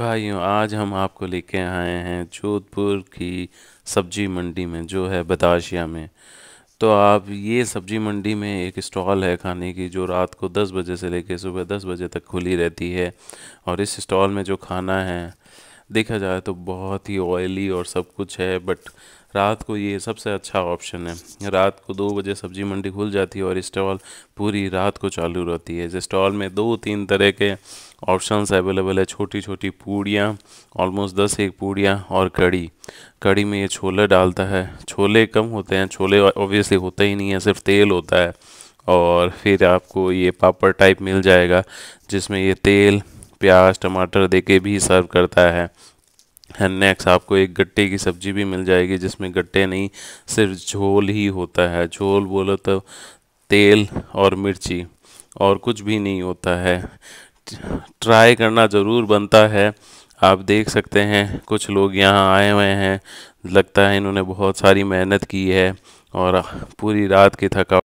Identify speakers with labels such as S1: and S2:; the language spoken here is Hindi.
S1: भाइयों आज हम आपको लेके आए हैं जोधपुर की सब्जी मंडी में जो है बताशिया में तो आप ये सब्जी मंडी में एक स्टॉल है खाने की जो रात को 10 बजे से लेके सुबह 10 बजे तक खुली रहती है और इस स्टॉल में जो खाना है देखा जाए तो बहुत ही ऑयली और सब कुछ है बट रात को ये सबसे अच्छा ऑप्शन है रात को दो बजे सब्जी मंडी खुल जाती है और स्टॉल पूरी रात को चालू रहती है इस स्टॉल में दो तीन तरह के ऑप्शंस अवेलेबल है छोटी छोटी पूड़ियाँ ऑलमोस्ट दस एक पूड़ियाँ और कड़ी कड़ी में ये छोले डालता है छोले कम होते हैं छोले ऑब्वियसली होते ही नहीं है सिर्फ तेल होता है और फिर आपको ये पापड़ टाइप मिल जाएगा जिसमें ये तेल प्याज टमाटर दे के भी सर्व करता है एंड नेक्स्ट आपको एक गट्टे की सब्ज़ी भी मिल जाएगी जिसमें गट्टे नहीं सिर्फ झोल ही होता है झोल बोलो तो तेल और मिर्ची और कुछ भी नहीं होता है ट्राई करना ज़रूर बनता है आप देख सकते हैं कुछ लोग यहाँ आए हुए हैं लगता है इन्होंने बहुत सारी मेहनत की है और पूरी रात की थकावट